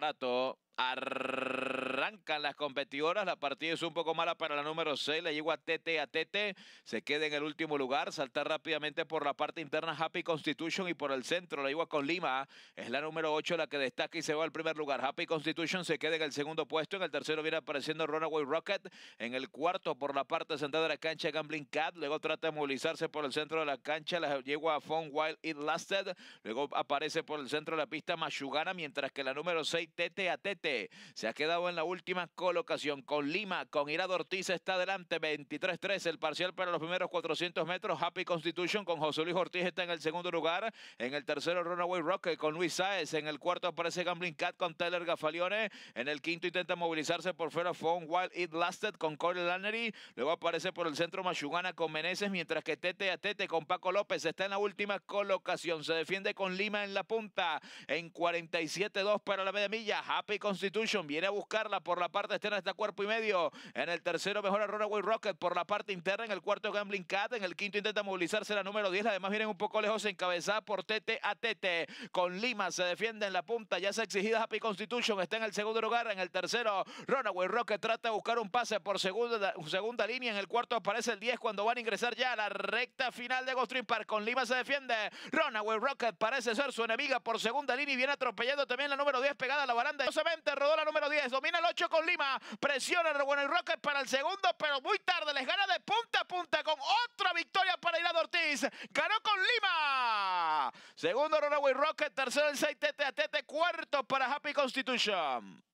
aparato. Arr Arrancan las competidoras. La partida es un poco mala para la número 6. la llegó a Tete a Tete. Se queda en el último lugar. Saltar rápidamente por la parte interna Happy Constitution y por el centro. La yegua con Lima. Es la número 8 la que destaca y se va al primer lugar. Happy Constitution se queda en el segundo puesto. En el tercero viene apareciendo Runaway Rocket. En el cuarto por la parte central de la cancha Gambling Cat. Luego trata de movilizarse por el centro de la cancha. La llegó a Wild It Lasted. Luego aparece por el centro de la pista Mashugana. Mientras que la número 6 Tete a Tete se ha quedado en la última colocación con Lima, con Irado Ortiz está adelante, 23-13 el parcial para los primeros 400 metros, Happy Constitution con José Luis Ortiz está en el segundo lugar, en el tercero Runaway Rocket eh, con Luis Saez, en el cuarto aparece Gambling Cat con Taylor Gafalione, en el quinto intenta movilizarse por fuera Phone Wild It Lasted con Corey Lannery, luego aparece por el centro Machugana con Meneses, mientras que Tete a Tete con Paco López está en la última colocación, se defiende con Lima en la punta, en 47-2 para la media milla, Happy Constitution viene a buscarla por la parte externa está cuerpo y medio. En el tercero mejora Runaway Rocket por la parte interna. En el cuarto Gambling Cat. En el quinto intenta movilizarse la número 10. Además vienen un poco lejos encabezada por Tete a Tete. Con Lima se defiende en la punta. Ya se exigida Happy Constitution. Está en el segundo lugar. En el tercero Runaway Rocket trata de buscar un pase por segunda, segunda línea. En el cuarto aparece el 10 cuando van a ingresar ya a la recta final de Ghost Park. Con Lima se defiende. Runaway Rocket parece ser su enemiga por segunda línea y viene atropellando también la número 10 pegada a la baranda. Rodó la número 10. Domina 8 con Lima. Presiona Bueno y Roque para el segundo, pero muy tarde. Les gana de punta a punta con otra victoria para Irado Ortiz. Ganó con Lima. Segundo Runaway Rocket, tercero el 6 tete cuarto para Happy Constitution.